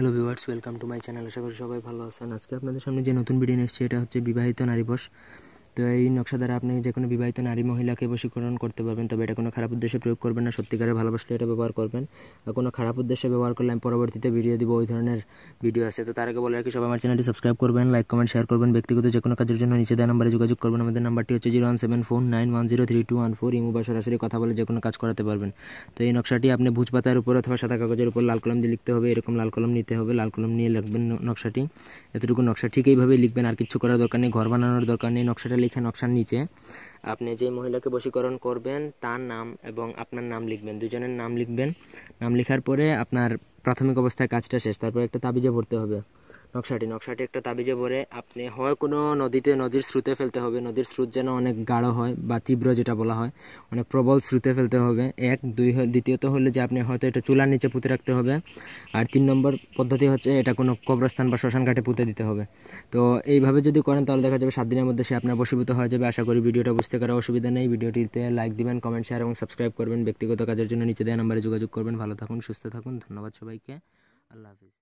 hello viewers welcome to my channel আশা করি সবাই ভালো আছেন আজকে আপনাদের সামনে যে নতুন ভিডিও এসেছে এটা হচ্ছে বিবাহিত নারী বস তো এই নকশা দ্বারা আপনি যে কোনো বিবাহিত নারী মহিলাকে বশীকরণ করতে পারবেন তবে এটা কোনো খারাপ উদ্দেশ্যে প্রয়োগ করবেন না সত্যিকারের ভালোবাসলে এটা ব্যবহার করবেন আর কোনো খারাপ উদ্দেশ্যে ব্যবহার করলে আমি পরবর্তীতে ভিডিও দিব ওই ধরনের ভিডিও আছে তো তার আগে বলে রাখি সবাই আমার চ্যানেলটি সাবস্ক্রাইব করবেন লাইক কমেন্ট শেয়ার করবেন ব্যক্তিগত যে কোনো কাজের জন্য নিচে দেওয়া নম্বরে যোগাযোগ করবেন আমাদের নাম্বারটি হচ্ছে zero one seven four nine one zero three two one four imo বা সরাসরি কথা বলে যে কোনো কাজ করাতে পারবেন তো এই নকশাটি আপনি ভুজ পাতার উপর অথবা সাদা কাগজের উপর লাল কলম দিয়ে লিখতে হবে এরকম লাল কলম নিতে হবে লাল কলম নিয়ে লিখবেন নকশাটি এতটুকু নকশা ঠিক এইভাবে লিখবেন আর কিছু করার দরকার নেই ঘর বানানোর দরকার নেই নকশাটা এইখানে অপশান নিচে আপনি যেই মহিলাকে বশীকরণ করবেন তার নাম এবং আপনার নাম লিখবেন দুজনের নাম লিখবেন নাম লেখার পরে আপনার প্রাথমিক অবস্থায় কাজটা শেষ তারপর একটা তাবিজে ভরতে হবে নকশাটি নকশাটি একটা তাবিজে পরে আপনি হয় কোনো নদীতে নদীর স্রোতে ফেলতে হবে নদীর স্রোত যেন অনেক গাঢ় হয় বা তীব্র যেটা বলা হয় অনেক প্রবল স্রোতে ফেলতে হবে এক দুই দ্বিতীয়ত হলে যে আপনি হয়তো এটা চুলার নিচে পুঁতে রাখতে হবে আর তিন নম্বর পদ্ধতি হচ্ছে এটা কোনো কবরস্থান বা শ্মশান ঘাটে পুঁতে দিতে হবে তো এইভাবে যদি করেন তাহলে দেখা যাবে সাত দিনের মধ্যে সে আপনার বসীভূত হয়ে যাবে আশা করি ভিডিওটা বুঝতে করার অসুবিধা নেই ভিডিওটিতে লাইক দিবেন কমেন্ট শেয়ার এবং সাবস্ক্রাইব করবেন ব্যক্তিগত কাজের জন্য নিচে দেওয়া নাম্বারে যোগাযোগ করবেন ভালো থাকুন সুস্থ থাকুন ধন্যবাদ সবাইকে আল্লাহ হাফিজ